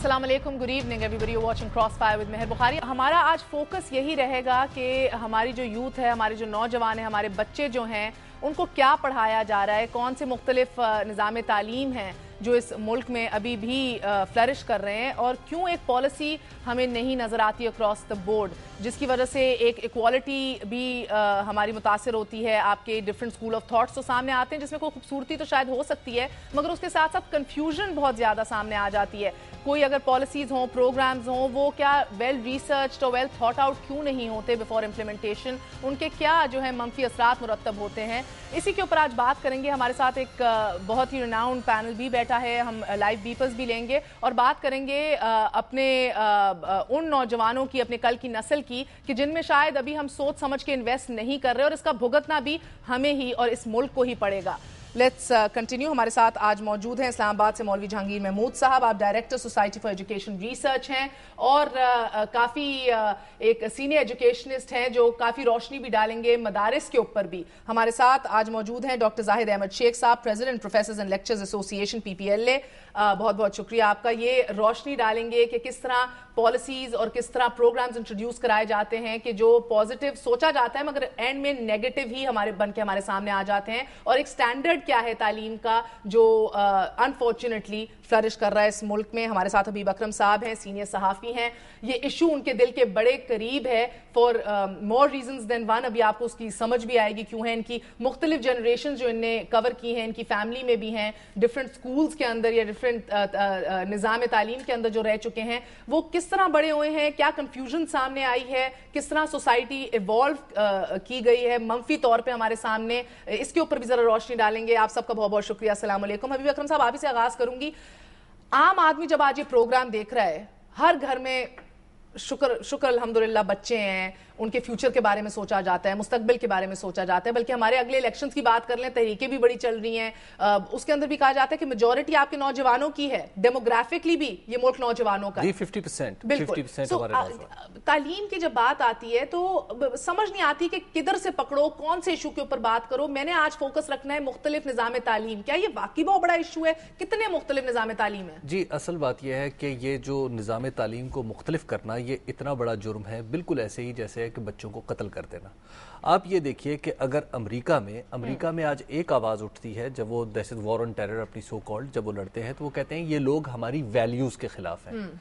Aslam good evening everybody you watching crossfire with Mehr Bukhari हमारा आज focus यही रहेगा कि हमारी जो यूथ है हमारे जो नौजवान है हमारे बच्चे जो हैं उनको क्या पढ़ाया जा रहा है कौन से मुख्तलिफ निज़ाम तालीम हैं जो इस मुल्क में अभी भी फ्लरिश कर रहे हैं और क्यों एक पॉलिसी हमें नहीं नज़र आती अक्रॉस द बोर्ड जिसकी वजह से एक इक्वालिटी भी हमारी मुतासर होती है आपके डिफरेंट स्कूल ऑफ थाट्स तो सामने आते हैं जिसमें कोई खूबसूरती तो शायद हो सकती है मगर उसके साथ साथ कन्फ्यूजन बहुत ज़्यादा सामने आ जाती है कोई अगर पॉलिसीज हों प्रोग्राम्स हों वो क्या वेल रिसर्च और वेल थॉट आउट क्यों नहीं होते बिफोर इम्प्लीमेंटेशन उनके क्या जो है मनफी असरात मुरतब होते हैं इसी के ऊपर आज बात करेंगे हमारे साथ एक बहुत ही रिनाउंड पैनल भी बैठा है हम लाइव बीपर्स भी लेंगे और बात करेंगे अपने उन नौजवानों की अपने कल की नस्ल की कि जिनमें शायद अभी हम सोच समझ के इन्वेस्ट नहीं कर रहे और इसका भुगतना भी हमें ही और इस मुल्क को ही पड़ेगा लेट्स कंटिन्यू uh, हमारे साथ आज मौजूद हैं इस्लामाबाद से मौलवी जहांगीर महमूद साहब आप director society for education research हैं और uh, uh काफ़ी uh, एक सीनियर एजुकेशनिस्ट हैं जो काफ़ी रोशनी भी डालेंगे मदारस के ऊपर भी हमारे साथ आज मौजूद हैं डॉक्टर जाहिद अहमद शेख साहब president professor and lectures association P बहुत बहुत शुक्रिया आपका ये रोशनी डालेंगे कि किस तरह पॉलिसीज और किस तरह प्रोग्राम्स इंट्रोड्यूस कराए जाते हैं कि जो पॉजिटिव सोचा जाता है मगर एंड में नेगेटिव ही हमारे बन के हमारे सामने आ जाते हैं और एक स्टैंडर्ड क्या है तालीम का जो अनफॉर्चुनेटली फ्लरिश कर रहा है इस मुल्क में हमारे साथ अभी बकरम साहब हैं सीनियर सहाफ़ी हैं ये इशू उनके दिल के बड़े करीब है for more reason than one अभी आपको उसकी समझ भी आएगी क्यों है इनकी मुख्तलिफ जनरेशन जो इनने कवर की हैं इनकी फैमिली में भी हैं डिफरेंट स्कूल्स के अंदर या डिफरेंट निज़ाम तालीम के अंदर जो रह चुके हैं वो किस तरह बड़े हुए हैं क्या कन्फ्यूजन सामने आई है किस तरह सोसाइटी इवॉल्व की गई है मनफी तौर पर हमारे सामने इसके ऊपर भी ज़रा रोशनी डालेंगे आप सबका बहुत बहुत शुक्रिया असलम हबीब अक्रम साहब आप ही से आगाज़ करूंगी आम आदमी जब आज ये प्रोग्राम देख रहा है हर घर में शुक्र शुक्र अलहमदिल्ला बच्चे हैं उनके फ्यूचर के बारे में सोचा जाता है मुस्तबिल के बारे में सोचा जाता है बल्कि हमारे अगले इलेक्शन की बात कर लें तहरीकें भी बड़ी चल रही हैं उसके अंदर भी कहा जाता है कि मेजोरिटी आपके नौजवानों की है डेमोग्राफिकली भी ये मुल्क नौजवानों का फिफ्टी परसेंट बिल्कुल तालीम की जब बात आती है तो समझ नहीं आती कि किधर से पकड़ो कौन से इशू के ऊपर बात करो मैंने आज फोकस रखना है मुख्तलिफ निज़ाम तालीम क्या ये वाकई बहुत बड़ा इशू है कितने मुख्तलिफ निज़ाम तालीम है जी असल बात यह है कि ये जो निज़ाम तालीम को मुख्तलिफ करना ये इतना बड़ा जुर्म है बिल्कुल ऐसे ही जैसे है कि बच्चों को कत्ल कर देना आप ये देखिए कि अगर अमेरिका में अमेरिका हम्म। में आज एक आवाज़ उठती है जब वो दहशत वॉर ऑन टेरर अपनी सो कॉल्ड जब वो लड़ते हैं तो वो कहते हैं ये लोग हमारी वैल्यूज़ के खिलाफ हैं हम्म।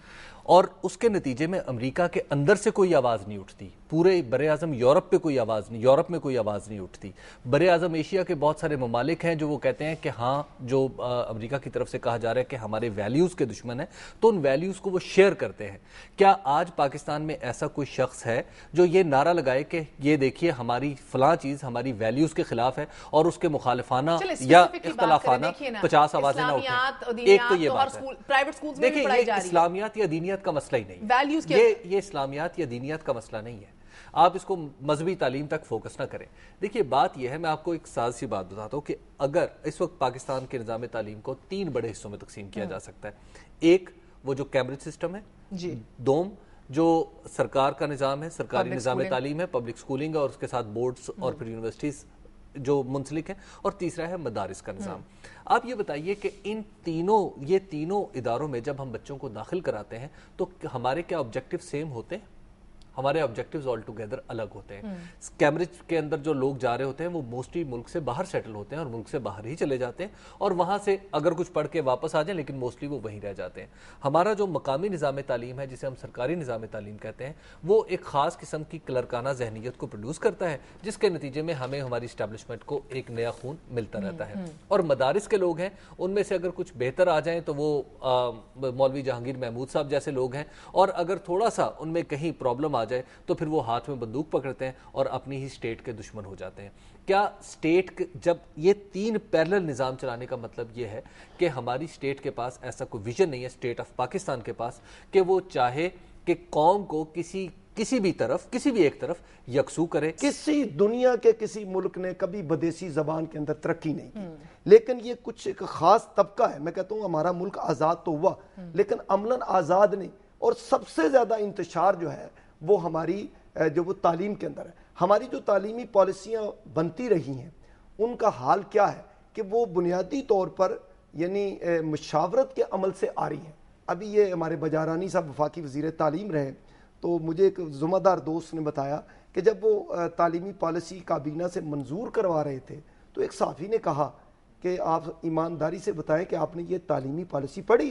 और उसके नतीजे में अमेरिका के अंदर से कोई आवाज़ नहीं उठती पूरे बर अज़म यूरोप पे कोई आवाज़ नहीं यूरोप में कोई आवाज़ नहीं उठती बर अज़म एशिया के बहुत सारे ममालिक हैं जो वो कहते हैं कि हाँ जो अमेरिका की तरफ से कहा जा रहा है कि हमारे वैल्यूज़ के दुश्मन हैं तो उन वैल्यूज़ को वो शेयर करते हैं क्या आज पाकिस्तान में ऐसा कोई शख्स है जो ये नारा लगाए कि ये देखिए हमारी फलां चीज़ हमारी वैल्यूज़ के खिलाफ है और उसके मुखालफाना या इख्तलाफाना पचास आवाज़ें ना उठे एक तो ये तो बात है देखिए इस्लामियात या दीनी दीनियत का मसला ही नहीं वैल्यूज ये ये इस्लामियात या दीनियत का मसला नहीं है आप इसको मजहबी तालीम तक फोकस ना करें देखिए बात यह है मैं आपको एक साज सी बात बताता हूँ कि अगर इस वक्त पाकिस्तान के निज़ाम तालीम को तीन बड़े हिस्सों में तकसीम किया हम्म। जा सकता है एक वो जो कैम्ब्रिज सिस्टम है जी दोम जो सरकार का निज़ाम है सरकारी निज़ाम तालीम है पब्लिक स्कूलिंग और उसके साथ बोर्ड्स और हम्म। फिर यूनिवर्सिटीज़ जो मुंसलिक हैं और तीसरा है मदारस का निज़ाम हम्म। आप ये बताइए कि इन तीनों ये तीनों इदारों में जब हम बच्चों को दाखिल कराते हैं तो हमारे क्या ऑब्जेक्टिव सेम होते हैं हमारे ऑब्जेक्टिव्स ऑल टुगेदर अलग होते हैं कैम्ब्रिज हम्म। के अंदर जो लोग जा रहे होते हैं वो मोस्टली मुल्क से बाहर सेटल होते हैं और मुल्क से बाहर ही चले जाते हैं और वहाँ से अगर कुछ पढ़ के वापस आ जाए लेकिन मोस्टली वो वहीं रह जाते हैं हमारा जो मकामी निज़ाम तालीम है जिसे हम सरकारी निज़ाम तालीम कहते हैं वो एक ख़ास किस्म की क्लरकाना जहनीत को प्रोड्यूस करता है जिसके नतीजे में हमें हमारी इस्टेब्लिशमेंट को एक नया खून मिलता हम्म, रहता है हम्म। और मदारस के लोग हैं उनमें से अगर कुछ बेहतर आ जाएँ तो वो मौलवी जहांगीर महमूद साहब जैसे लोग हैं और अगर थोड़ा सा उनमें कहीं प्रॉब्लम आ जाए तो फिर वो हाथ में बंदूक पकड़ते हैं और अपनी ही स्टेट के दुश्मन हो जाते हैं क्या स्टेट जब ये तीन पैरल निज़ाम चलाने का मतलब ये है कि हमारी स्टेट के पास ऐसा कोई विजन नहीं है स्टेट ऑफ पाकिस्तान के पास कि वो चाहे कि कौम को किसी किसी भी तरफ किसी भी एक तरफ यकसू करे किसी दुनिया के किसी मुल्क ने कभी बदेसी जबान के अंदर तरक्की नहीं की हम्म। लेकिन ये कुछ एक खास तबका है मैं कहता हूँ हमारा मुल्क आज़ाद तो हुआ हम्म। लेकिन अमलन आज़ाद नहीं और सबसे ज़्यादा इंतजार जो है वो हमारी जो वो तालीम के अंदर है हमारी जो तालीमी पॉलिसियाँ बनती रही हैं उनका हाल क्या है कि वो बुनियादी तौर पर यानी मशावरत के अमल से आ रही है अभी ये हमारे बजारानी साहब वफाकी वजीर तालीम रहे तो मुझे एक जुमेदार दोस्त ने बताया कि जब वो तालीमी पॉलिसी काबीना से मंजूर करवा रहे थे तो एक साफ़ी ने कहा कि आप ईमानदारी से बताएं कि आपने ये तालीमी पॉलिसी पढ़ी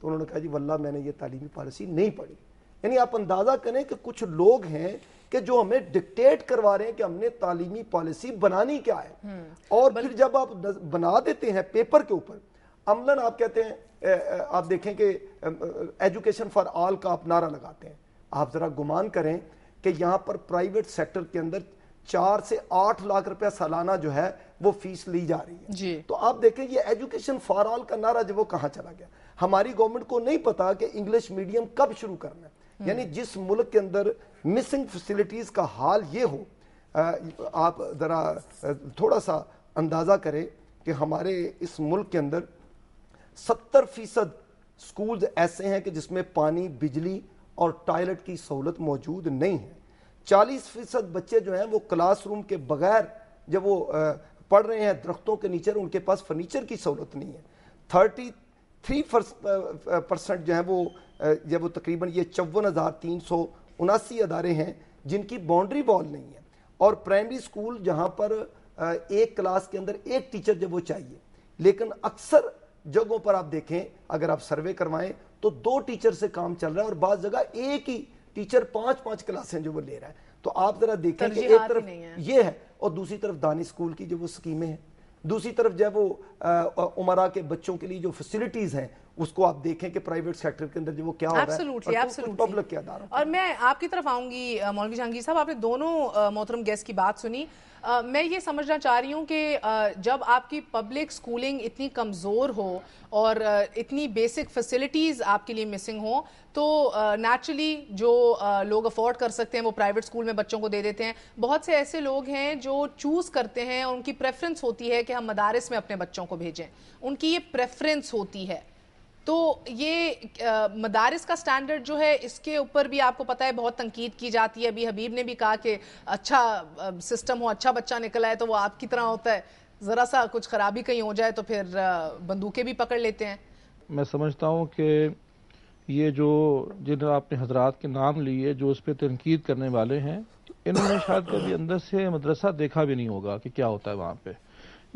तो उन्होंने कहा जी वल्ला मैंने ये तालीमी पॉलिसी नहीं पढ़ी यानी आप अंदाज़ा करें कि कुछ लोग हैं कि जो हमें डिक्टेट करवा रहे हैं कि हमने तालीमी पॉलिसी बनानी क्या है हम्म। और फिर जब आप बना देते हैं पेपर के ऊपर अमलन आप कहते हैं आप देखें कि एजुकेशन फॉर ऑल का आप नारा लगाते हैं आप ज़रा गुमान करें कि यहाँ पर प्राइवेट सेक्टर के अंदर चार से आठ लाख रुपया सालाना जो है वो फीस ली जा रही है जी। तो आप देखें ये एजुकेशन फॉर ऑल का नारा जो वो कहाँ चला गया हमारी गवर्नमेंट को नहीं पता कि इंग्लिश मीडियम कब शुरू करना है हम्म। यानी जिस मुल्क के अंदर मिसिंग फैसिलिटीज़ का हाल ये हो आप ज़रा थोड़ा सा अंदाज़ा करें कि हमारे इस मुल्क के अंदर सत्तर फीसद स्कूल ऐसे हैं कि जिसमें पानी बिजली और टॉयलेट की सहूलत मौजूद नहीं है चालीस फीसद बच्चे जो हैं वो क्लासरूम के बगैर जब वो पढ़ रहे हैं दरख्तों के नीचे उनके पास फर्नीचर की सहूलत नहीं है थर्टी थ्री परसेंट जो है वो जब वो तकरीबन ये चौवन हज़ार तीन सौ उनासी अदारे हैं जिनकी बाउंड्री बॉल नहीं है और प्राइमरी स्कूल जहाँ पर एक क्लास के अंदर एक टीचर जब वो चाहिए लेकिन अक्सर जगहों पर आप देखें अगर आप सर्वे करवाएं तो दो टीचर से काम चल रहा है और बाद जगह एक ही टीचर पांच पांच क्लासें जो वो ले रहा है तो आप जरा देखें कि एक तरफ ये है और दूसरी तरफ दानी स्कूल की जो वो स्कीमें हैं दूसरी तरफ जब वो उमरा के बच्चों के लिए जो फैसिलिटीज़ हैं उसको आप देखें कि प्राइवेट सेक्टर के अंदर जो वो क्या absolutely, हो रहा है और पब्लिक तो के आधार और मैं आपकी तरफ आऊंगी मौलवी जहांगीर साहब आपने दोनों मोहतरम गेस्ट की बात सुनी आ, मैं ये समझना चाह रही हूँ कि आ, जब आपकी पब्लिक स्कूलिंग इतनी कमज़ोर हो और आ, इतनी बेसिक फैसिलिटीज़ आपके लिए मिसिंग हो तो नेचुरली जो लोग अफोर्ड कर सकते हैं वो प्राइवेट स्कूल में बच्चों को दे देते हैं बहुत से ऐसे लोग हैं जो चूज़ करते हैं और उनकी प्रेफरेंस होती है कि हम मदारस में अपने बच्चों को भेजें उनकी ये प्रेफरेंस होती है तो ये मदारस का स्टैंडर्ड जो है इसके ऊपर भी आपको पता है बहुत तंकीद की जाती है अभी हबीब ने भी कहा कि अच्छा सिस्टम हो अच्छा बच्चा निकला है तो वो आपकी तरह होता है ज़रा सा कुछ ख़राबी कहीं हो जाए तो फिर बंदूकें भी पकड़ लेते हैं मैं समझता हूँ कि ये जो जिन आपने हजरात के नाम लिए जो उस पर तनकीद करने वाले हैं इन्होंने शायद कभी अंदर से मदरसा देखा भी नहीं होगा कि क्या होता है वहाँ पर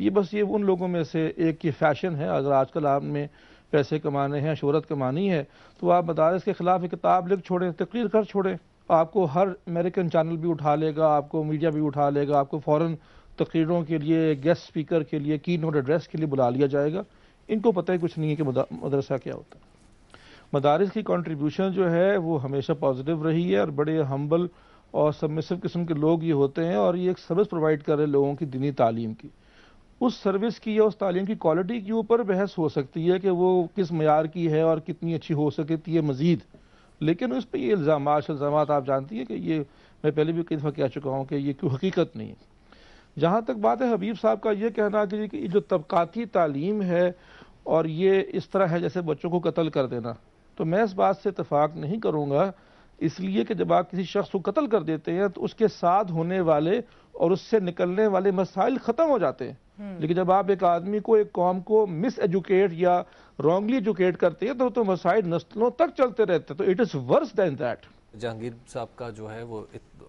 ये बस ये उन लोगों में से एक ये फैशन है अगर आजकल आपने पैसे कमाने हैं शहरत कमानी है तो आप मदारस के ख़िलाफ़ एक किताब लिख छोड़ें तकरीर कर छोड़ें आपको हर अमेरिकन चैनल भी उठा लेगा आपको मीडिया भी उठा लेगा आपको फ़ौरन तकरीरों के लिए गेस्ट स्पीकर के लिए की नोट एड्रेस के लिए बुला लिया जाएगा इनको पता ही कुछ नहीं है कि मदरसा क्या होता है मदारस की कंट्रीब्यूशन जो है वो हमेशा पॉजिटिव रही है और बड़े हम्बल और सबमिसिव किस्म के लोग ये होते हैं और ये एक सर्विस प्रोवाइड कर रहे हैं लोगों की दिनी तालीम की उस सर्विस की या उस तालीम की क्वालिटी के ऊपर बहस हो सकती है कि वो किस मैार की है और कितनी अच्छी हो सकती है मज़ीद लेकिन उस पर ये इल्ज़ाम इल्ज़ाम आप जानती हैं कि ये मैं पहले भी कई दफ़ा कह चुका हूँ कि ये क्यों हकीकत नहीं है जहाँ तक बात है हबीब साहब का ये कहना कि ये जो तबकाती तालीम है और ये इस तरह है जैसे बच्चों को कत्ल कर देना तो मैं इस बात से इतफाक़ नहीं करूँगा इसलिए कि जब आप किसी शख्स को कत्ल कर देते हैं तो उसके साथ होने वाले और उससे निकलने वाले मसाइल ख़त्म हो जाते हैं हम्म। लेकिन जब आप एक आदमी को एक कौम को मिस एजुकेट या रॉन्गली एजुकेट करते हैं तो तो मसाइल नस्लों तक चलते रहते हैं तो it is worse than that Jahangir साहब का जो है वो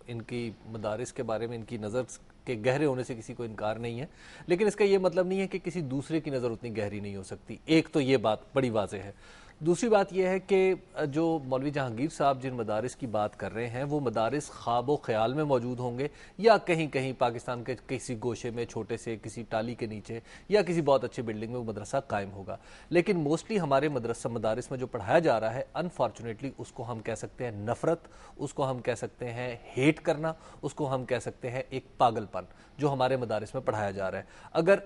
इनकी मदारस के बारे में इनकी नज़र के गहरे होने से किसी को इनकार नहीं है लेकिन इसका ये मतलब नहीं है कि किसी दूसरे की नज़र उतनी गहरी नहीं हो सकती एक तो ये बात बड़ी वाजह है दूसरी बात यह है कि जो मौलवी जहांगीर साहब जिन मदारस की बात कर रहे हैं वो मदारस ख्वाब व ख्याल में मौजूद होंगे या कहीं कहीं पाकिस्तान के किसी गोशे में छोटे से किसी टाली के नीचे या किसी बहुत अच्छी बिल्डिंग में वो मदरसा कायम होगा लेकिन मोस्टली हमारे मदरसा मदारस में जो पढ़ाया जा रहा है अनफॉर्चुनेटली उसको हम कह सकते हैं नफरत उसको हम कह सकते हैं हेट करना उसको हम कह सकते हैं एक पागलपन जो हमारे मदारस में पढ़ाया जा रहा है अगर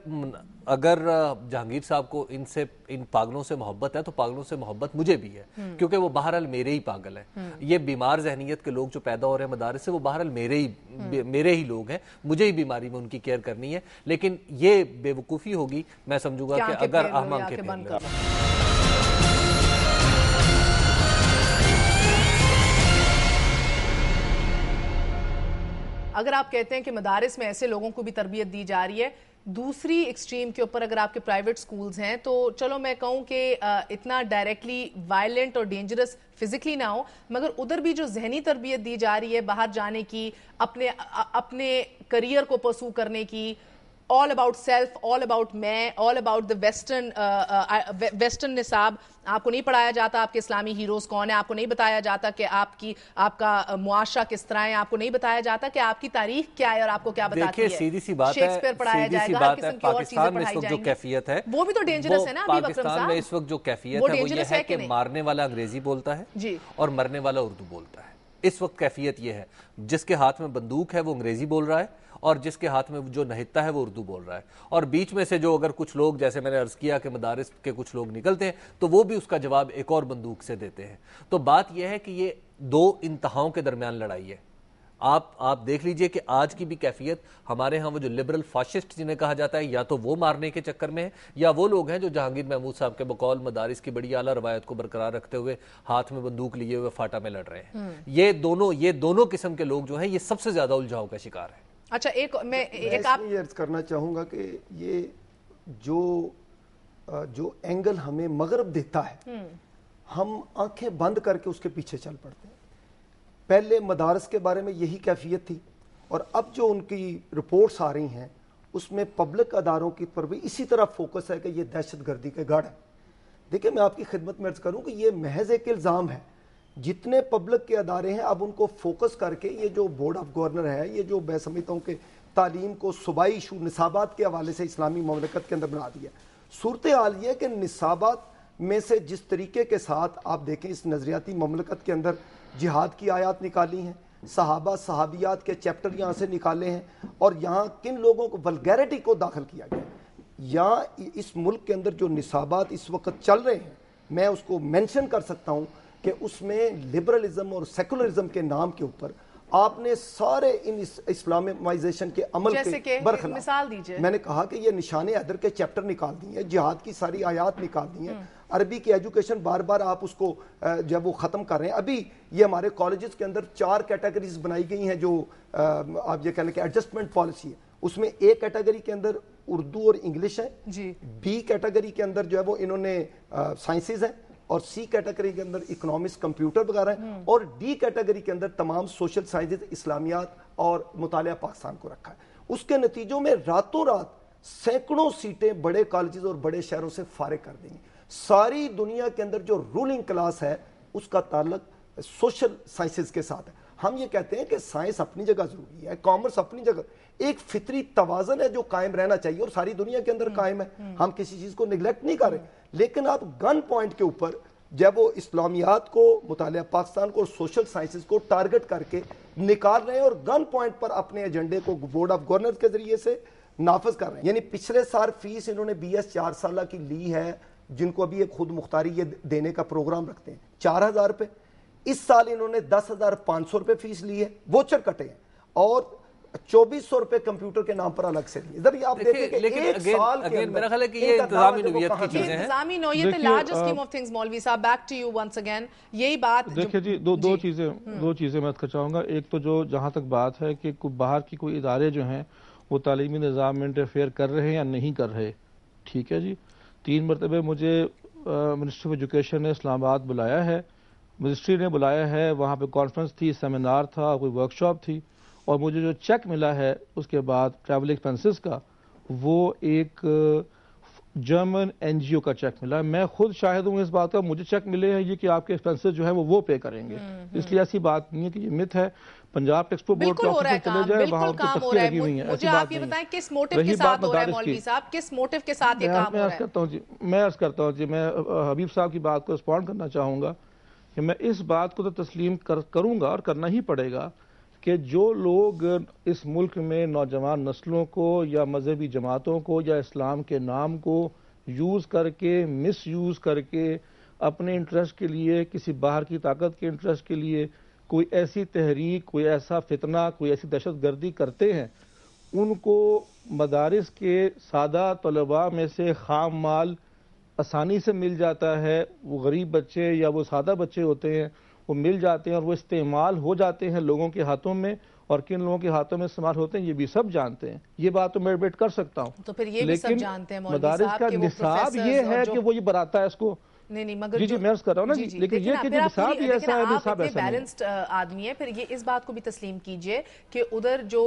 अगर जहांगीर साहब को इनसे इन पागलों से मोहब्बत है तो पागलों से मोहब्बत मुझे भी है हम्म। क्योंकि वो बहरहाल मेरे ही पागल है हम्म। ये बीमार जहनीत के लोग जो पैदा हो रहे हैं मदारस से वो बहरहाल मेरे ही हम्म। मेरे ही लोग हैं मुझे ही बीमारी में उनकी केयर करनी है लेकिन ये बेवकूफ़ी होगी मैं समझूंगा कि अगर अहमंग के अगर आप कहते हैं कि मदारस में ऐसे लोगों को भी तरबियत दी जा रही है दूसरी एक्सट्रीम के ऊपर अगर आपके प्राइवेट स्कूल्स हैं तो चलो मैं कहूं कि इतना डायरेक्टली वायलेंट और डेंजरस फिजिकली ना हो मगर उधर भी जो जहनी तरबियत दी जा रही है बाहर जाने की अपने अपने करियर को परसू करने की all about self all about मैं all about the western western निसाब आपको नहीं पढ़ाया जाता आपके इस्लामी हीरोज कौन है आपको नहीं बताया जाता कि आपकी आपका uh, मुआशा किस तरह है आपको नहीं बताया जाता कि आपकी तारीख क्या है और आपको क्या बताती है सीधी सी बात शेक्सपियर पढ़ाया जाएगा हर किस्म की और वक्त जो कैफियत है वो भी तो डेंजरस है ना पाकिस्तान में इस वक्त जो कैफियत है वो ये है कि मारने वाला अंग्रेजी बोलता है जी और मरने वाला उर्दू बोलता है इस वक्त कैफियत ये है जिसके हाथ में बंदूक है वो अंग्रेजी बोल रहा है और जिसके हाथ में जो नहिता है वो उर्दू बोल रहा है और बीच में से जो अगर कुछ लोग जैसे मैंने अर्ज किया कि मदारस के कुछ लोग निकलते हैं तो वो भी उसका जवाब एक और बंदूक से देते हैं तो बात यह है कि ये दो इंतहाओं के दरमियान लड़ाई है आप आप देख लीजिए कि आज की भी कैफियत हमारे यहाँ वो जो लिबरल फाशिस्ट जिन्हें कहा जाता है या तो वो मारने के चक्कर में है या वो लोग हैं जो जहांगीर महमूद साहब के बकौल मदारिस की बड़ी आला रवायत को बरकरार रखते हुए हाथ में बंदूक लिए हुए फाटा में लड़ रहे हैं हम्म। ये दोनों ये दोनों किस्म के लोग जो हैं ये सबसे ज्यादा उलझाव का शिकार है अच्छा एक मैं, तो एक आप अर्ज करना चाहूँगा कि ये जो जो एंगल हमें मगरब देता है हम्म। हम आंखें बंद करके उसके पीछे चल पड़ते हैं पहले मदारस के बारे में यही कैफियत थी और अब जो उनकी रिपोर्ट्स आ रही हैं उसमें पब्लिक अदारों की पर भी इसी तरह फोकस है कि ये दहशत गर्दी के गढ़ है देखिए मैं आपकी खिदमत में अर्ज करूँ कि ये महज एक इल्ज़ाम है जितने पब्लिक के अदारे हैं अब उनको फोकस करके ये जो बोर्ड ऑफ गवर्नर है ये जो मैं समझता हूँ कि तालीम को सूबाई इशू निसाबात के हवाले से इस्लामी ममलकत के अंदर बना दिया सूरत हाल ये कि निसाबात में से जिस तरीके के साथ आप देखें इस नज़रियाती ममलकत के अंदर जिहाद की आयात निकाली हैं सहाबा सहाबियात के चैप्टर यहाँ से निकाले हैं और यहाँ किन लोगों को वलगैरिटी को दाखिल किया गया यहाँ इस मुल्क के अंदर जो निसाबात इस वक्त चल रहे हैं मैं उसको मैंशन कर सकता हूँ कि उसमें लिबरलिज्म और सेकुलरिज्म के नाम के ऊपर आपने सारे इन इस्लामाइजेशन के अमल के मिसाल दीजिए मैंने कहा कि ये निशान अदर के चैप्टर निकाल दिए हैं जिहाद की सारी आयात निकाल दी हैं हम्म। अरबी की एजुकेशन बार बार आप उसको जब वो ख़त्म कर रहे हैं अभी ये हमारे कॉलेजेस के अंदर चार कैटेगरीज बनाई गई हैं जो आप ये कह लें कि एडजस्टमेंट पॉलिसी है उसमें ए कैटेगरी के अंदर उर्दू और इंग्लिश है बी कैटेगरी के अंदर जो है वो इन्होंने साइंसेज हैं और सी कैटेगरी के अंदर इकोनॉमिक्स कंप्यूटर वगैरह है और डी कैटेगरी के अंदर तमाम सोशल साइंसेज इस्लामियात और मुताल पाकिस्तान को रखा है उसके नतीजों में रातों रात सैकड़ों सीटें बड़े कॉलेज और बड़े शहरों से फारे कर देंगी सारी दुनिया के अंदर जो रूलिंग क्लास है उसका ताल्लक सोशल साइंसेज के साथ है हम ये कहते हैं कि साइंस अपनी जगह जरूरी है कॉमर्स अपनी जगह एक फितरी तोजन है जो कायम रहना चाहिए और सारी दुनिया के अंदर हम्म, कायम है हम्म। हम किसी चीज़ को निगलेक्ट नहीं कर रहे हम्म। लेकिन आप गन पॉइंट के ऊपर जब वो इस्लामियात को मुताल पाकिस्तान को और सोशल साइंसिस को टारगेट करके निकाल रहे हैं और गन पॉइंट पर अपने एजेंडे को बोर्ड ऑफ गवर्नर के जरिए से नाफज कर रहे हैं यानी पिछले साल फीस इन्होंने बी एस चार साल की ली है जिनको अभी एक खुद मुख्तारी ये देने का प्रोग्राम रखते हैं चार हज़ार रुपये इस साल इन्होंने दस हज़ार पांच सौ रुपए फीस ली है वोचर कटे हैं और चौबीस सौ रुपए कंप्यूटर के नाम पर अलग से लिए इधर आप देखें लेकिन एक अगेन, साल अगेन, मेरा ख्याल है कि ये इंतजामी नोयत की चीजें हैं इंतजामी नोयत लार्ज स्कीम ऑफ थिंग्स मौलवी साहब back to you once again यही बात देखिए जी दो दो चीजें हम्म। दो चीजें मैं चाहूंगा एक तो जो जहां तक बात है कि बाहर की कोई इदारे जो हैं वो तालीमी निज़ाम में इंटरफेयर कर रहे हैं या नहीं कर रहे ठीक है जी तीन मरतबे मुझे मिनिस्ट्री ऑफ एजुकेशन ने इस्लामाबाद बुलाया है मिनिस्ट्री ने बुलाया है वहाँ पे कॉन्फ्रेंस थी सेमिनार था कोई वर्कशॉप थी और मुझे जो चेक मिला है उसके बाद ट्रैवल एक्सपेंसेस का वो एक जर्मन uh, एनजीओ का चेक मिला मैं खुद शायद हूँ इस बात का मुझे चेक मिले हैं ये कि आपके एक्सपेंसेस जो है वो वो पे करेंगे हम्म, हम्म। इसलिए ऐसी बात नहीं है कि ये मिथ है पंजाब टेक्सपो बोर्ड ऑफिस चले जाए वहाँ तस्वीर लगी हुई है मुझे आप ये बताएं किस मोटिव के साथ हो रहा है मौलवी साहब किस मोटिव के साथ ये काम हो रहा है मैं अर्ज करता हूँ जी मैं हबीब साहब की बात को रिस्पॉन्ड करना चाहूंगा कि मैं इस बात को तो तस्लीम कर करूँगा और करना ही पड़ेगा कि जो लोग इस मुल्क में नौजवान नस्लों को या मजहबी जमातों को या इस्लाम के नाम को यूज़ करके मिस यूज़ करके अपने इंटरेस्ट के लिए किसी बाहर की ताकत के इंटरेस्ट के लिए कोई ऐसी तहरीक कोई ऐसा फितना कोई ऐसी दहशत गर्दी करते हैं उनको मदारस के सादा तलबा में से खाम माल आसानी से मिल जाता है वो गरीब बच्चे या वो सादा बच्चे होते हैं वो मिल जाते हैं और वो इस्तेमाल हो जाते हैं लोगों के हाथों में और किन लोगों के हाथों में इस्तेमाल होते हैं ये भी सब जानते हैं ये बात तो मैं एडमिट कर सकता हूँ तो फिर ये लेकिन भी सब जानते हैं मदारस का निसाब ये है कि वो ये बनाता है इसको नहीं नहीं मगर जी जी मैं कर रहा हूँ ना जी, जी, लेकिन ये कि ऐसा है तो ऐसा बैलेंस्ड आदमी है फिर ये इस बात को भी तस्लीम कीजिए कि उधर जो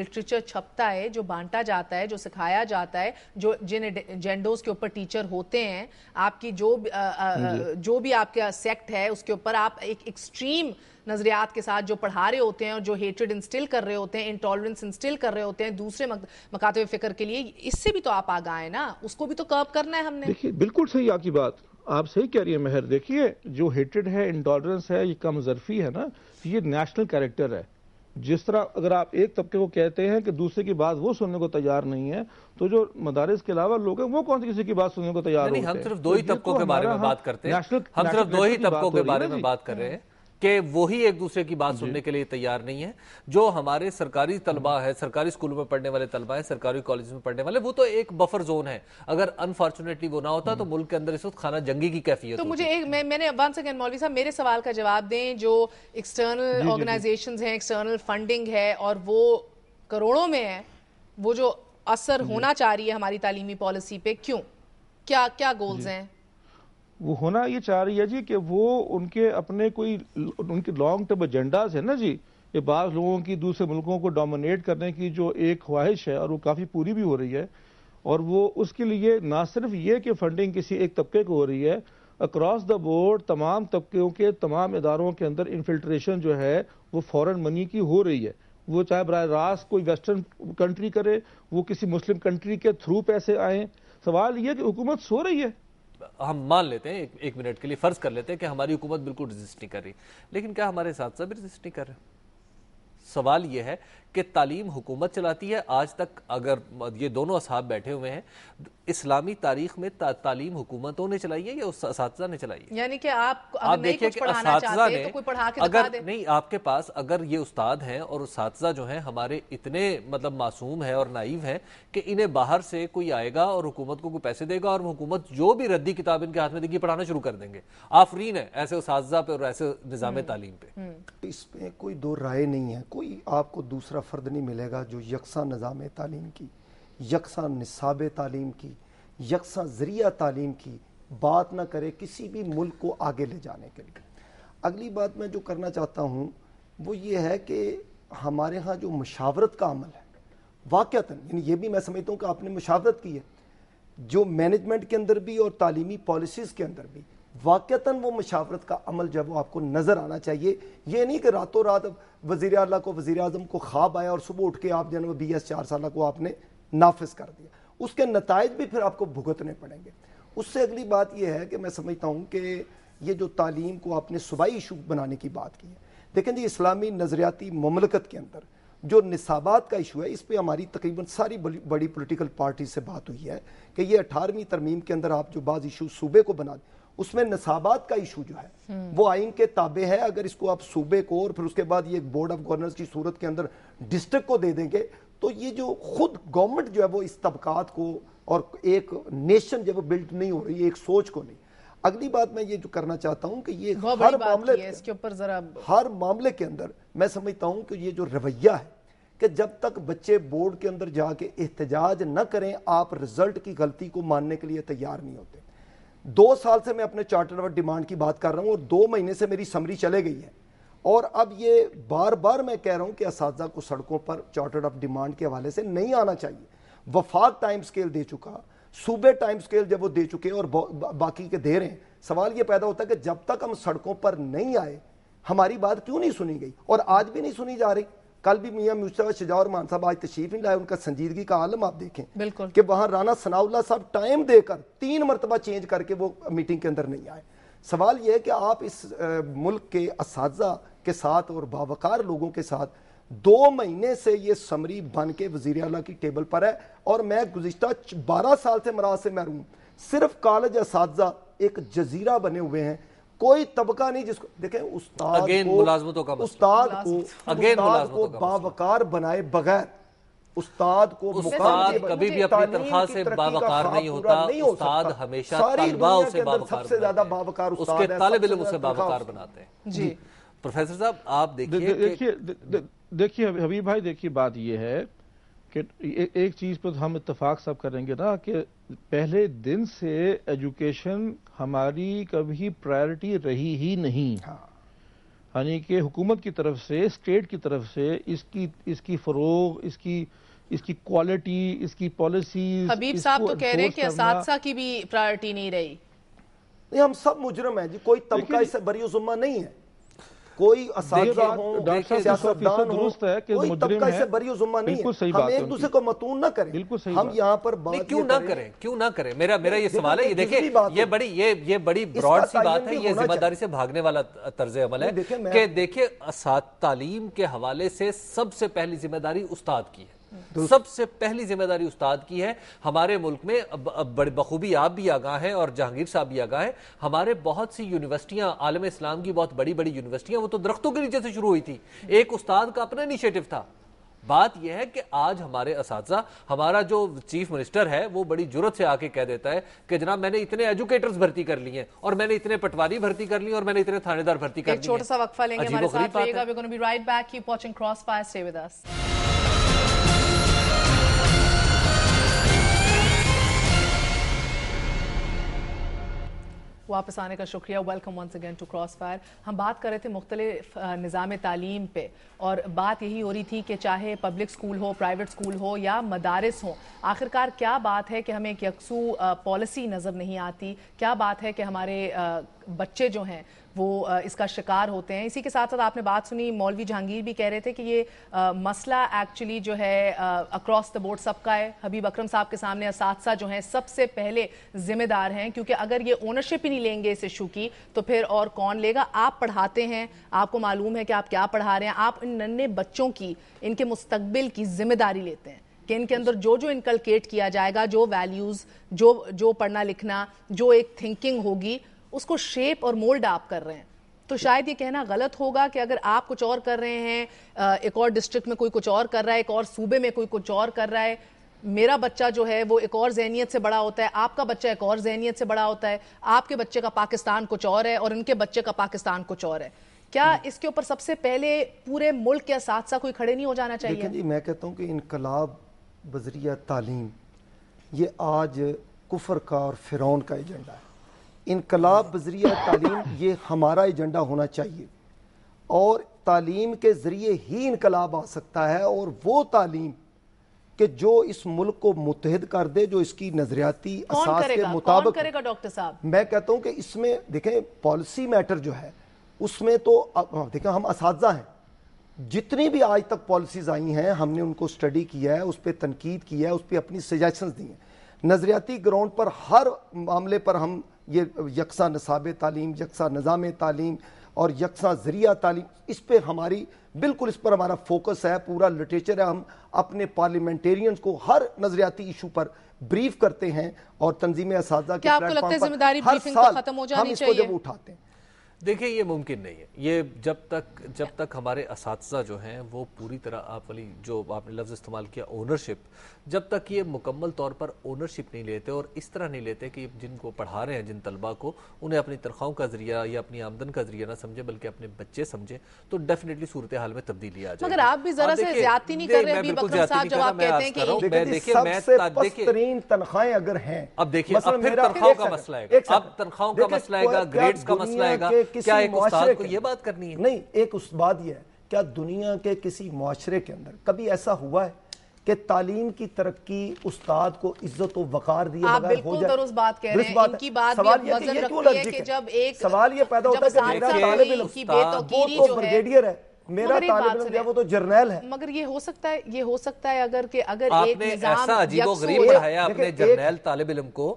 लिटरेचर छपता है जो बांटा जाता है जो सिखाया जाता है जो जिन एजेंडोज के ऊपर टीचर होते हैं आपकी जो हाँ जो भी आपका सेक्ट है उसके ऊपर आप एक एक्सट्रीम नज़रियात के साथ जो पढ़ा रहे होते हैं और जो हेट्रेड इंस्टिल कर रहे होते हैं इंटॉलरेंस इंस्टिल कर रहे होते हैं दूसरे मक, मकातब फिक्र के लिए इससे भी तो आप आगा है ना उसको भी तो कर्ब करना है हमने देखिए बिल्कुल सही आपकी बात आप सही कह रही है मेहर देखिए जो हेटेड है इंटॉलरेंस है ये कमजरफी है ना तो ये नेशनल कैरेक्टर है जिस तरह अगर आप एक तबके को कहते हैं कि दूसरे की बात वो सुनने को तैयार नहीं है तो जो मदारस के अलावा लोग हैं वो कौन सी किसी की बात सुनने को तैयार नहीं तो तो हाँ, हम सिर्फ दो ही तबकों के बारे में बात करते हैं हम सिर्फ दो ही तबकों के बारे में बात कर रहे हैं कि वही एक दूसरे की बात सुनने के लिए तैयार नहीं है जो हमारे सरकारी तलबा है सरकारी स्कूलों में पढ़ने वाले तलबा है सरकारी कॉलेज में पढ़ने वाले वो तो एक बफर जोन है अगर अनफॉर्चुनेटली वो ना होता तो हम्म। मुल्क के अंदर इस वक्त खाना जंगी की कैफियत तो मुझे एक मैं, मैंने वन सेकेंड मौलवी साहब मेरे सवाल का जवाब दें जो एक्सटर्नल ऑर्गेनाइजेशन है एक्सटर्नल फंडिंग है और वो करोड़ों में है वो जो असर होना चाह रही है हमारी तालीमी पॉलिसी पे क्यों क्या क्या गोल्स हैं वो होना ये चाह रही है जी कि वो उनके अपने कोई उनके लॉन्ग टर्म एजेंडाज है ना जी ये बाज़ लोगों की दूसरे मुल्कों को डोमिनेट करने की जो एक ख्वाहिश है और वो काफ़ी पूरी भी हो रही है और वो उसके लिए ना सिर्फ ये कि फंडिंग किसी एक तबके को हो रही है अक्रॉस द बोर्ड तमाम तबकों के तमाम इदारों के अंदर इन्फिल्ट्रेशन जो है वो फॉरन मनी की हो रही है वो चाहे बर रास्त कोई वेस्टर्न कंट्री करे वो किसी मुस्लिम कंट्री के थ्रू पैसे आए सवाल ये कि हुकूमत सो रही है हम मान लेते हैं एक, एक मिनट के लिए फ़र्ज़ कर लेते हैं कि हमारी हुकूमत बिल्कुल रजिस्ट नहीं कर रही लेकिन क्या हमारे साथ सब रजिस्ट नहीं कर रहे सवाल यह है कि तालीम हुकूमत चलाती है आज तक अगर ये दोनों असाब बैठे हुए हैं इस्लामी तारीख में ता, तालीम हुकूमतों ने चलाई है या उस इस ने चलाई है यानी कि आप आप देखिए कि ने तो कोई अगर नहीं आपके पास अगर ये उस्ताद हैं और उस जो हैं हमारे इतने मतलब मासूम हैं और नाइव हैं कि इन्हें बाहर से कोई आएगा और हुकूमत को कोई पैसे देगा और हुकूमत जो भी रद्दी किताब इनके हाथ में देगी पढ़ाना शुरू कर देंगे आफरीन है ऐसे उस पे और ऐसे निज़ाम हम्म। तालीम पे हम्म। तो इसमें कोई दो राय नहीं है कोई आपको दूसरा दूसरा फ़र्द नहीं मिलेगा जो यकसा निज़ाम तालीम की यकसा निसाब तालीम की यकसा ज़रिया तालीम की बात ना करे किसी भी मुल्क को आगे ले जाने के लिए अगली बात मैं जो करना चाहता हूँ वो ये है कि हमारे यहाँ जो मशावरत का अमल है वाक़ता यानी ये भी मैं समझता हूँ कि आपने मशावरत की है जो मैनेजमेंट के अंदर भी और तालीमी पॉलिसीज़ के अंदर भी वाक़ता वो मशावरत का अमल जब वो आपको नज़र आना चाहिए ये नहीं कि रातों रात वज़ी अल को वज़ी अजम को ख्वाब आया और सुबह उठ के आप जो बी एस चार साल को आपने नाफिज कर दिया उसके नतज भी फिर आपको भुगतने पड़ेंगे उससे अगली बात यह है कि मैं समझता हूँ कि ये जो तालीम को आपने सूबाई इशू बनाने की बात की है देखें जी इस्लामी नज़रियाती ममलकत के अंदर जो निसाबात का इशू है इस पर हमारी तकरीबन सारी बड़ी पोलिटिकल पार्टी से बात हुई है कि ये अठारहवीं तरमीम के अंदर आप जो बाज़ इशू सूबे को बना दें उसमें नसाबात का इशू जो है वो आइन के ताबे है अगर इसको आप सूबे को और फिर उसके बाद ये बोर्ड ऑफ गवर्नर्स की सूरत के अंदर डिस्ट्रिक्ट को दे देंगे तो ये जो खुद गवर्नमेंट जो है वो इस तबकात को और एक नेशन जब वो बिल्ट नहीं हो रही एक सोच को नहीं अगली बात मैं ये जो करना चाहता हूँ कि ये हर मामले इसके ऊपर जरा हर मामले के अंदर मैं समझता हूँ कि ये जो रवैया है कि जब तक बच्चे बोर्ड के अंदर जाके एहतजाज न करें आप रिजल्ट की गलती को मानने के लिए तैयार नहीं होते दो साल से मैं अपने चार्टर ऑफ डिमांड की बात कर रहा हूँ और दो महीने से मेरी समरी चले गई है और अब ये बार बार मैं कह रहा हूँ कि इस को सड़कों पर चार्टर ऑफ डिमांड के हवाले से नहीं आना चाहिए वफाक टाइम स्केल दे चुका सूबे टाइम स्केल जब वो दे चुके हैं और बाकी के दे रहे हैं सवाल ये पैदा होता है कि जब तक हम सड़कों पर नहीं आए हमारी बात क्यों नहीं सुनी गई और आज भी नहीं सुनी जा रही कल भी मियाँ मूसा शजा और मान साहब आज तशरीफ नहीं लाए उनका संजीदगी का आलम आप देखें बिल्कुल कि वहाँ राना सनाउल्ला साहब टाइम देकर तीन मरतबा चेंज करके वो मीटिंग के अंदर नहीं आए सवाल यह है कि आप इस मुल्क के इस के साथ और बावकार लोगों के साथ दो महीने से ये समरी बन के वजीर अला की टेबल पर है और मैं गुजशत बारह साल से मराज से महरूम सिर्फ कॉलेज इस एक जजीरा बने हुए हैं कोई तबका नहीं जिसको देखें उस्ताद का उस्ताद को अगेन को बावकार बनाए बगैर उस्ताद को उस्ताद कभी भी अपनी तनख्वाह से बावकार नहीं होता नहीं हो उस्ताद हमेशा तलबा उसे बावकार सबसे ज्यादा बावकार उसके तालब इलम उसे बावकार बनाते हैं जी प्रोफेसर साहब आप देखिए देखिए देखिए हबीब भाई देखिए बात यह है एक चीज़ पर हम इतफाक़ सब करेंगे ना कि पहले दिन से एजुकेशन हमारी कभी प्रायोरिटी रही ही नहीं हाँ। यानी कि हुकूमत की तरफ से स्टेट की तरफ से इसकी इसकी फ़रोग इसकी इसकी क्वालिटी इसकी पॉलिसी हबीब साहब तो कह रहे हैं कि इस की भी प्रायोरिटी नहीं रही नहीं हम सब मुजरम है जी कोई तबका इससे बरी जुम्मा नहीं है कोई तो दुरुस्त है कि कोई तबका इससे बरी जुम्मा नहीं है हम एक दूसरे को मतून ना करें सही हम यहाँ पर क्यों ना करें क्यों ना करें मेरा मेरा ये सवाल है ये देखिए ये बड़ी ये ये बड़ी ब्रॉड सी बात है ये जिम्मेदारी से भागने वाला तर्ज अमल है कि देखिए तालीम के हवाले से सबसे पहली जिम्मेदारी उस्ताद की है सबसे पहली जिम्मेदारी उस्ताद की है हमारे मुल्क में बड़े बखूबी आप भी आगाह हैं और जहांगीर साहब भी आगाह हैं हमारे बहुत सी यूनिवर्सिटियां आलम इस्लाम की बहुत बड़ी बड़ी यूनिवर्सिटियां वो तो दरख्तों के नीचे से शुरू हुई थी एक उस्ताद का अपना इनिशिएटिव था बात यह है कि आज हमारे इस हमारा जो चीफ मिनिस्टर है वो बड़ी जरूरत से आके कह देता है कि जनाब मैंने इतने एजुकेटर्स भर्ती कर लिए हैं और मैंने इतने पटवारी भर्ती कर लिए और मैंने इतने थानेदार भर्ती कर लिए छोटा सा वक्फा लेंगे हमारे साथ रहिएगा we gonna be right back keep watching crossfire stay with us वापस आने का शुक्रिया welcome once again to crossfire हम बात कर रहे थे मुख्तलिफ निज़ाम तालीम पे और बात यही हो रही थी कि चाहे पब्लिक स्कूल हो प्राइवेट स्कूल हो या मदारस हो आखिरकार क्या बात है कि हमें एक यकसू पॉलिसी नज़र नहीं आती क्या बात है कि हमारे बच्चे जो हैं वो इसका शिकार होते हैं इसी के साथ साथ आपने बात सुनी मौलवी जहांगीर भी कह रहे थे कि ये आ, मसला एक्चुअली जो है अक्रॉस द बोर्ड सबका है हबीब अकरम साहब के सामने इसाथसा जो है सबसे पहले जिम्मेदार हैं क्योंकि अगर ये ओनरशिप ही नहीं लेंगे इस इशू की तो फिर और कौन लेगा आप पढ़ाते हैं आपको मालूम है कि आप क्या पढ़ा रहे हैं आप इन नन्हे बच्चों की इनके मुस्तबिल की जिम्मेदारी लेते हैं कि इनके अंदर जो जो इनकलकेट किया जाएगा जो वैल्यूज जो जो पढ़ना लिखना जो एक थिंकिंग होगी उसको शेप और मोल्ड आप कर रहे हैं तो शायद ये कहना गलत होगा कि अगर आप कुछ और कर रहे हैं एक और डिस्ट्रिक्ट में कोई कुछ और कर रहा है एक और सूबे में कोई कुछ और कर रहा है मेरा बच्चा जो है वो एक और जहनीत से बड़ा होता है आपका बच्चा एक और जहनीत से बड़ा होता है आपके बच्चे का पाकिस्तान कुछ और है और इनके बच्चे का पाकिस्तान कुछ और है क्या इसके ऊपर सबसे पहले पूरे मुल्क के साथ कोई खड़े नहीं हो जाना चाहिए जी मैं कहता हूँ कि इनकलाब बजरिया तालीम ये आज कुफर का और फिरौन का एजेंडा है इनकलाब बजरिया तालीम ये हमारा एजेंडा होना चाहिए और तालीम के ज़रिए ही इनकलाब आ सकता है और वो तालीम के जो इस मुल्क को मुतहद कर दे जो इसकी नजरियाती असास के मुताबिक करेगा डॉक्टर साहब मैं कहता हूँ कि इसमें देखें पॉलिसी मैटर जो है उसमें तो हाँ, देखें हम इस हैं जितनी भी आज तक पॉलिसीज आई हैं हमने उनको स्टडी किया है उस पर तनकीद किया है उस पर अपनी सजेशन दी हैं नज़रियाती ग्राउंड पर हर मामले पर हम ये यकसा नसाब तालीम यकसा निज़ाम तालीम और यकसा ज़रिया तालीम इस पर हमारी बिल्कुल इस पर हमारा फोकस है पूरा लिटरेचर है हम अपने पार्लियामेंटेरियंस को हर नजरियाती इशू पर ब्रीफ करते हैं और तंजीम इसमें तो इसको जब उठाते हैं देखिए ये मुमकिन नहीं है ये जब तक जब तक हमारे इस जो हैं वो पूरी तरह आप वाली जो आपने लफ्ज़ इस्तेमाल किया ओनरशिप जब तक ये मुकम्मल तौर पर ओनरशिप नहीं लेते और इस तरह नहीं लेते कि जिनको पढ़ा रहे हैं जिन तलबा को उन्हें अपनी तनख्वाहों का जरिया या अपनी आमदन का जरिया ना समझे बल्कि अपने बच्चे समझे तो डेफिनेटली सूरत हाल में तब्दीली आ जाए अगर आप भी हैं अब देखिए अब तनख्वाहों का मसला आएगा अब तनख्वाहों का मसला आएगा ग्रेड्स का मसला आएगा किसी क्या को ये बात करनी है नहीं एक उस बात यह है क्या दुनिया के किसी माशरे के अंदर कभी ऐसा हुआ है कि तालीम की तरक्की उस्ताद को इज्जत व वकार दिए हो जाए। तो सवाल पैदा होता है तो ब्रिगेडियर है मेरा तालिब इल्म वो तो जर्नैल है मगर ये हो सकता है ये हो सकता है अगर कि अगर आपने एक ऐसा अजीबो गरीब पढ़ाया अपने जर्नैल तालब इलम को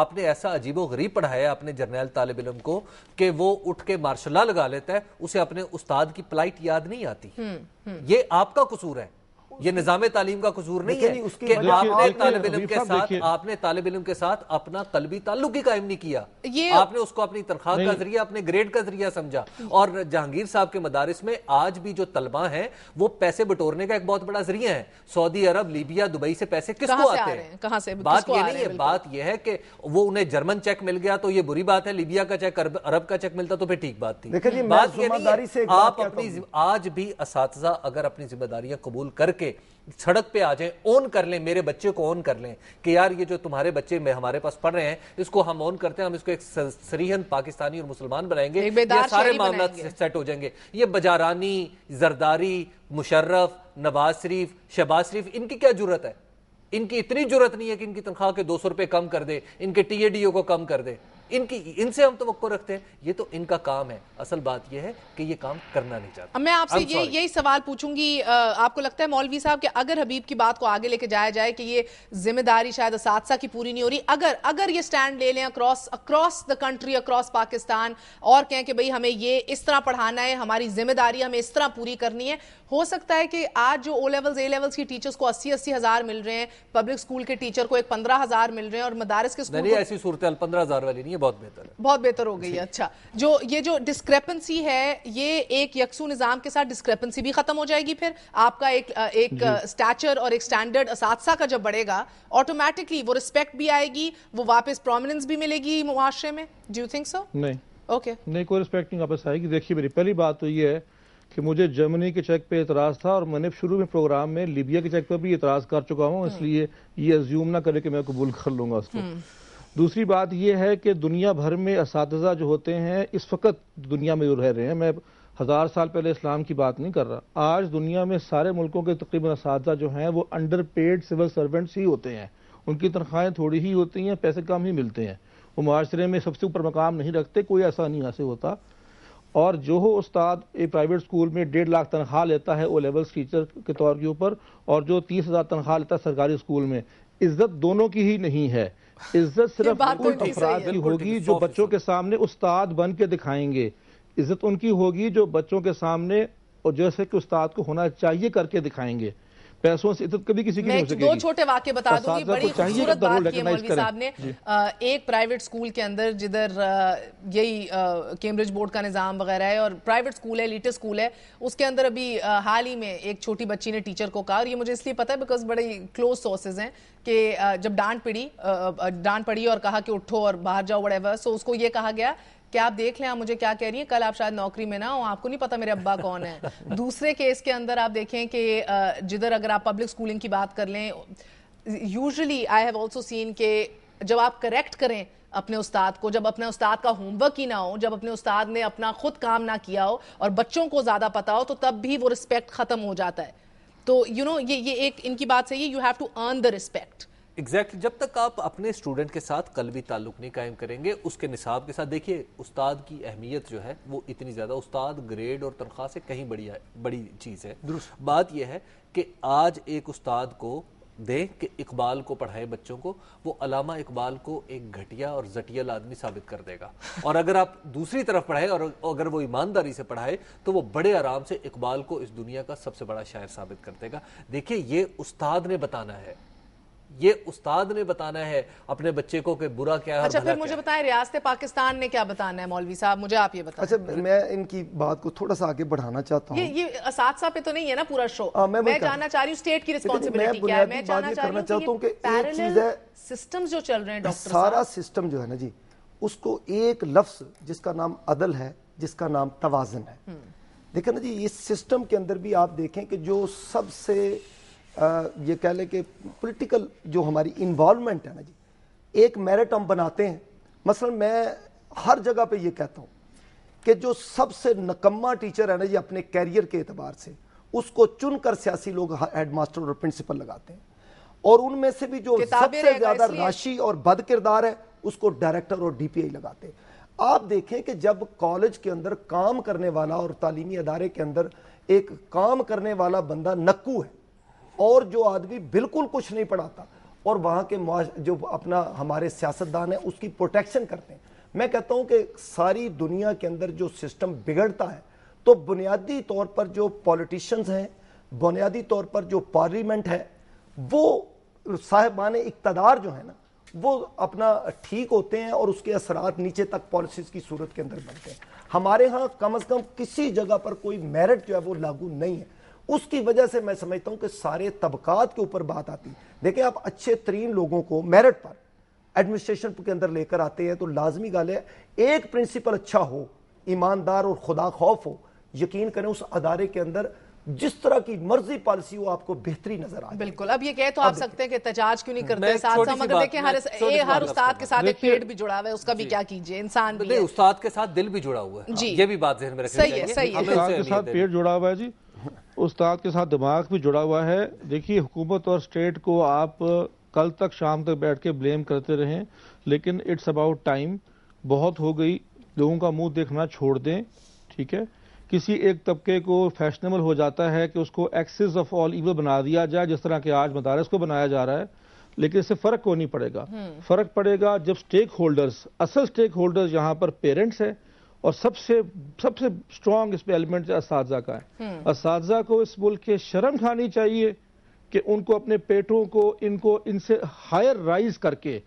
आपने ऐसा अजीबो गरीब पढ़ाया अपने जर्नैल तालब इलम को कि वो उठ के मार्शल लगा लेता है उसे अपने उस्ताद की प्लाइट याद नहीं आती हम्म, हम्म। ये आपका कसूर है ये निज़ाम तालीम का कसूर नहीं है आपने तालब इलम के साथ आपने तालब के साथ अपना कलबी ताल्लुक ही कायम नहीं किया आपने उसको अपनी तनख्वाह का जरिया अपने ग्रेड का जरिया समझा और जहांगीर साहब के मदारस में आज भी जो तलबा है वो पैसे बटोरने का एक बहुत बड़ा जरिया है सऊदी अरब लीबिया दुबई से पैसे किसको आते हैं कहां से बात ये नहीं है बात यह है कि वो उन्हें जर्मन चेक मिल गया तो ये बुरी बात है लीबिया का चेक अरब का चेक मिलता तो फिर ठीक बात थी बात यह नहीं आप अपनी आज भी इस अगर अपनी जिम्मेदारियां कबूल करके सड़क पे आ जाएं ऑन कर लें मेरे बच्चे को ऑन कर लें कि यार ये जो तुम्हारे बच्चे में हमारे पास पढ़ रहे हैं इसको हम ऑन करते हैं हम इसको एक सरीहन पाकिस्तानी और मुसलमान बनाएंगे ये सारे मामला सेट हो जाएंगे ये बजारानी जरदारी मुशर्रफ नवाज शरीफ शहबाज शरीफ इनकी क्या जरूरत है इनकी इतनी जरूरत नहीं है कि इनकी तनख्वाह के दो सौ रुपये कम कर दे इनके टीएडीओ को कम कर दे इनकी इनसे हम तो रखते हैं ये तो इनका काम है असल बात यह है कि ये काम करना नहीं चाहता मैं आपसे ये यही सवाल पूछूंगी आपको लगता है मौलवी साहब कि अगर हबीब की बात को आगे लेके जाया जाए कि ये जिम्मेदारी शायद असादसा की पूरी नहीं हो रही अगर अगर ये स्टैंड ले लें across across the country across Pakistan और कहें कि भाई हमें ये इस तरह पढ़ाना है हमारी जिम्मेदारी हमें इस तरह पूरी करनी है हो सकता है कि आज जो ओ लेवल्स ए लेवल्स की टीचर्स को अस्सी अस्सी हजार मिल रहे हैं पब्लिक स्कूल के टीचर को एक पंद्रह हजार मिल रहे हैं और मदारस के स्कूल ऐसी सूरत पंद्रह हजार वाली नहीं है बहुत बेहतर है बहुत बेहतर हो गई है अच्छा जो ये जो डिस्क्रेपेंसी है ये एक यकसू निज़ाम के साथ डिस्क्रेपेंसी भी खत्म हो जाएगी फिर आपका एक एक स्टैचर और एक स्टैंडर्ड इस का जब बढ़ेगा ऑटोमेटिकली वो रिस्पेक्ट भी आएगी वो वापस प्रोमिनेंस भी मिलेगी मुआरे में डू यू थिंक सो नहीं ओके नहीं कोई रिस्पेक्ट नहीं वापस आएगी देखिए मेरी पहली बात तो ये है कि मुझे जर्मनी के चेक पे इतराज था और मैंने शुरू में प्रोग्राम में लीबिया के चेक पर भी इतराज कर चुका हूँ हम्म। इसलिए ये अज्यूम ना करे कि मैं कबूल कर लूंगा उसको हम्म। दूसरी बात यह है कि दुनिया भर में इस जो होते हैं इस वक्त दुनिया में जो रह रहे हैं मैं हज़ार साल पहले इस्लाम की बात नहीं कर रहा आज दुनिया में सारे मुल्कों के तकरीबन इस जो हैं वो अंडर पेड सिविल सर्वेंट्स ही होते हैं उनकी तनख्वाहें थोड़ी ही होती हैं पैसे कम ही मिलते हैं वो माशरे में सबसे ऊपर मकाम नहीं रखते कोई ऐसा नहीं यहाँ से होता और जो हो उस्ताद एक प्राइवेट स्कूल में डेढ़ लाख तनख्वाह लेता है ओ लेवल्स टीचर के तौर के ऊपर और जो तीस हज़ार तनख्वाह लेता है सरकारी स्कूल में इज्जत दोनों की ही नहीं है इज्जत सिर्फ उन अफराद की होगी जो बच्चों के सामने उस्ताद बन के दिखाएंगे इज्जत उनकी होगी जो बच्चों के सामने और जैसे कि उस्ताद को होना चाहिए करके दिखाएंगे पैसों से इज्जत कभी किसी की नहीं हो सकेगी। दो छोटे वाक्य बता दूंगी बड़ी खूबसूरत बात की मौलवी साहब ने एक प्राइवेट स्कूल के अंदर जिधर यही कैम्ब्रिज बोर्ड का निज़ाम वगैरह है और प्राइवेट स्कूल है लीटर स्कूल है उसके अंदर अभी हाल ही में एक छोटी बच्ची ने टीचर को कहा और ये मुझे इसलिए पता है बिकॉज बड़े क्लोज सोर्सेज हैं कि जब डांट पड़ी डांट पड़ी और कहा कि उठो और बाहर जाओ बड़े सो उसको ये कहा गया कि आप देख लें आप मुझे क्या कह रही हैं कल आप शायद नौकरी में ना हो आपको नहीं पता मेरे अब्बा कौन है दूसरे केस के अंदर आप देखें कि जिधर अगर आप पब्लिक स्कूलिंग की बात कर लें usually I have also seen के जब आप करेक्ट करें अपने उस्ताद को जब अपने उस्ताद का होमवर्क ही ना हो जब अपने उस्ताद ने अपना खुद काम ना किया हो और बच्चों को ज़्यादा पता हो तो तब भी वो रिस्पेक्ट ख़त्म हो जाता है तो यू you नो know, ये ये एक इनकी बात सही है you have to earn the respect exactly exactly, जब तक आप अपने स्टूडेंट के साथ कल भी ताल्लुक नहीं कायम करेंगे उसके निसाब के साथ देखिए उस्ताद की अहमियत जो है वो इतनी ज़्यादा उस्ताद ग्रेड और तनख्वाह से कहीं बड़ी बड़ी चीज़ है बात यह है कि आज एक उस्ताद को दें कि इकबाल को पढ़ाए बच्चों को वो अलामा इकबाल को एक घटिया और जटियल आदमी साबित कर देगा और अगर आप दूसरी तरफ पढ़ाए और अगर वो ईमानदारी से पढ़ाए तो वो बड़े आराम से इकबाल को इस दुनिया का सबसे बड़ा शायर साबित कर देगा देखिए ये उस्ताद ने बताना है ये उस्ताद ने बताना है अपने बच्चे को कि बुरा क्या अच्छा फिर मुझे बताएं रियासत पाकिस्तान ने क्या बताना है मौलवी साहब मुझे आप ये बताएं अच्छा मैं इनकी बात को थोड़ा सा आगे बढ़ाना चाहता हूँ ये ये असादसा पे तो नहीं है ना पूरा शो आ, हाँ, मैं, मैं जानना चाह रही हूँ स्टेट की रिस्पॉन्सिबिलिटी क्या है मैं जानना चाहता हूँ चीज है सिस्टम जो चल रहे हैं डॉक्टर सारा सिस्टम जो है ना जी उसको एक लफ्ज जिसका नाम अदल है जिसका नाम तवाजन है हम्म। देखा ना जी इस सिस्टम के अंदर भी आप देखें कि जो सबसे ये कह लें कि पोलिटिकल जो हमारी इन्वॉलमेंट है ना जी एक मेरिट हम बनाते हैं मसलन मैं हर जगह पे ये कहता हूँ कि जो सबसे नकम्मा टीचर है ना जी अपने कैरियर के अतबार से उसको चुनकर सियासी लोग हेड मास्टर और प्रिंसिपल लगाते हैं और उनमें से भी जो सबसे ज्यादा राशि और बद किरदार है उसको डायरेक्टर और आई लगाते हैं आप देखें कि जब कॉलेज के अंदर काम करने वाला और तालीमी अदारे के अंदर एक काम करने वाला बंदा नक्कू है और जो आदमी बिल्कुल कुछ नहीं पढ़ाता और वहाँ के जो अपना हमारे सियासतदान है उसकी प्रोटेक्शन करते हैं मैं कहता हूँ कि सारी दुनिया के अंदर जो सिस्टम बिगड़ता है तो बुनियादी तौर पर जो पॉलिटिशन्स हैं बुनियादी तौर पर जो पार्लियामेंट है वो साहिबान इकतदार जो है ना वो अपना ठीक होते हैं और उसके असरात नीचे तक पॉलिसीज़ की सूरत के अंदर बनते हैं हमारे यहाँ कम अज़ कम किसी जगह पर कोई मेरिट जो है वो लागू नहीं है उसकी वजह से मैं समझता हूं कि सारे तबकात के ऊपर बात आती देखिए आप अच्छे तरीन लोगों को मेरिट पर एडमिनिस्ट्रेशन के अंदर लेकर आते हैं तो लाजमी गाल है एक प्रिंसिपल अच्छा हो ईमानदार और खुदा खौफ हो यकीन करें उस अदारे के अंदर जिस तरह की मर्जी पॉलिसी हो आपको बेहतरी नजर आए बिल्कुल अब ये कहे तो आप सकते हैं कि तजाज क्यों नहीं करते साथ मगर देखिए हर हर उस्ताद के साथ एक पेड़ भी जुड़ा हुआ है उसका भी क्या कीजिए इंसान भी उस्ताद के साथ दिल भी जुड़ा हुआ है ये भी बात सही है सही है पेड़ जुड़ा हुआ है जी उस्ताद के साथ दिमाग भी जुड़ा हुआ है देखिए हुकूमत और स्टेट को आप कल तक शाम तक बैठ के ब्लेम करते रहें लेकिन इट्स अबाउट टाइम बहुत हो गई लोगों का मुंह देखना छोड़ दें ठीक है किसी एक तबके को फैशनेबल हो जाता है कि उसको एक्सेस ऑफ ऑल इवल बना दिया जाए जिस तरह के आज मदारस को बनाया जा रहा है लेकिन इससे फर्क को नहीं पड़ेगा हम्म। फर्क पड़ेगा जब स्टेक होल्डर्स असल स्टेक होल्डर्स यहाँ पर पेरेंट्स है और सबसे सबसे स्ट्रॉन्ग इसमें एलिमेंट इस का है इस हम्म। को इस मुल्क के शर्म खानी चाहिए कि उनको अपने पेटों को इनको इनसे हायर राइज करके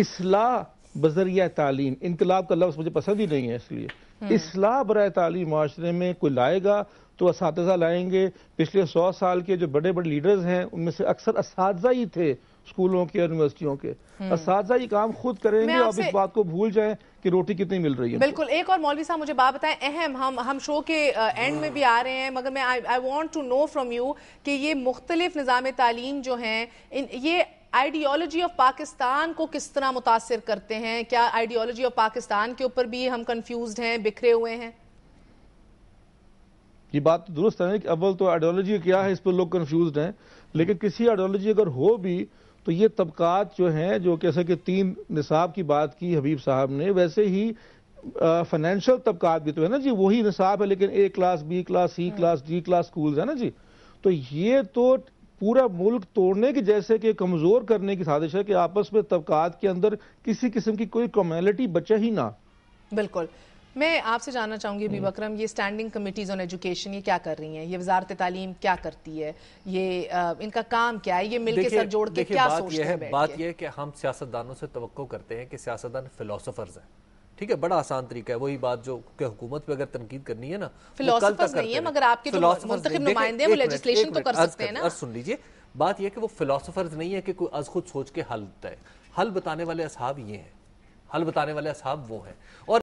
इसलाह बजरिया तालीम इनकलाब का लफ्ज़ मुझे पसंद ही नहीं है इसलिए हम्म। इसलाह बर तालीम माशरे में कोई लाएगा तो इस लाएंगे पिछले सौ साल के जो बड़े बड़े लीडर्स हैं उनमें से अक्सर इस ही थे स्कूलों के यूनिवर्सिटियों के इस हम्म। ये काम खुद करेंगे आप इस बात को भूल जाए कि रोटी कितनी मिल रही है बिल्कुल एक और मौलवी साहब मुझे बात बताएं अहम हम हम शो के एंड में भी आ रहे हैं मगर मैं I want to know from you कि ये मुख्तलिफ निज़ाम तालीम जो हैं ये आइडियोलॉजी ऑफ पाकिस्तान को किस तरह मुतासर करते हैं क्या आइडियोलॉजी ऑफ पाकिस्तान के ऊपर भी हम कन्फ्यूज हैं बिखरे हुए हैं ये बात दुरुस्त है कि अव्वल तो आइडियोलॉजी क्या है इस पर लोग कंफ्यूज हैं लेकिन किसी आइडियोलॉजी अगर हो भी तो ये तबकात जो हैं जो जैसे कि तीन निसाब की बात की हबीब साहब ने वैसे ही फाइनेंशियल तबकात भी तो है ना जी वही निसाब है लेकिन A class B class C class D class school है ना जी तो ये तो पूरा मुल्क तोड़ने की जैसे कि कमज़ोर करने की साजिश है कि आपस में तबकात के अंदर किसी किस्म की कोई कॉमेलिटी बचे ही ना बिल्कुल मैं आपसे जानना चाहूंगी अभी हम्म। बकरम ये स्टैंडिंग कमिटीज ऑन एजुकेशन ये क्या कर रही हैं ये वजारत तालीम क्या करती है ये इनका काम क्या है ये मिल के सर जोड़ के क्या बात सोचते है, हैं बात ये है कि हम सियासतदानों से तो करते हैं कि सियासतदान फिलोसोफर्स हैं ठीक है बड़ा आसान तरीका है वही बात जो कि हुकूमत पे अगर तनकीद करनी है ना फिलोसोफर्स नहीं है मगर आपके जो मुंतखब नुमाइंदे हैं वो लेजिस्लेशन तो कर सकते हैं ना सुन लीजिए बात यह कि वो फिलोसोफर्स नहीं है कि कोई अज खुद सोच के हल होता है हल बताने वाले असहाब ये हैं हल बताने वाले असहाब वो हैं और